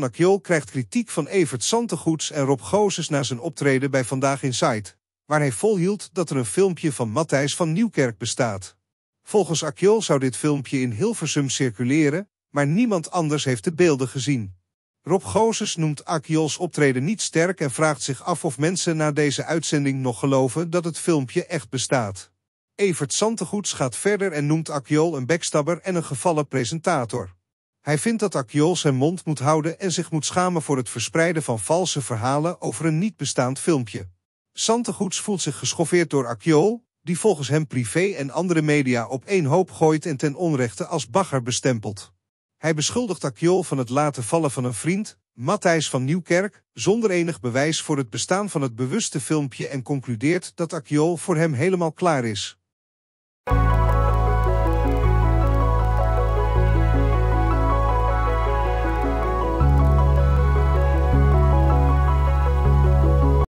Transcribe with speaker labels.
Speaker 1: Akjol krijgt kritiek van Evert Santegoeds en Rob Gozes na zijn optreden bij Vandaag Inside, waar hij volhield dat er een filmpje van Matthijs van Nieuwkerk bestaat. Volgens Akjol zou dit filmpje in Hilversum circuleren, maar niemand anders heeft de beelden gezien. Rob Gozes noemt Akjols optreden niet sterk en vraagt zich af of mensen na deze uitzending nog geloven dat het filmpje echt bestaat. Evert Santegoeds gaat verder en noemt Akjol een backstabber en een gevallen presentator. Hij vindt dat Akjol zijn mond moet houden en zich moet schamen voor het verspreiden van valse verhalen over een niet bestaand filmpje. Santegoeds voelt zich geschoffeerd door Akjol, die volgens hem privé en andere media op één hoop gooit en ten onrechte als bagger bestempelt. Hij beschuldigt Akjol van het laten vallen van een vriend, Matthijs van Nieuwkerk, zonder enig bewijs voor het bestaan van het bewuste filmpje en concludeert dat Akjol voor hem helemaal klaar is.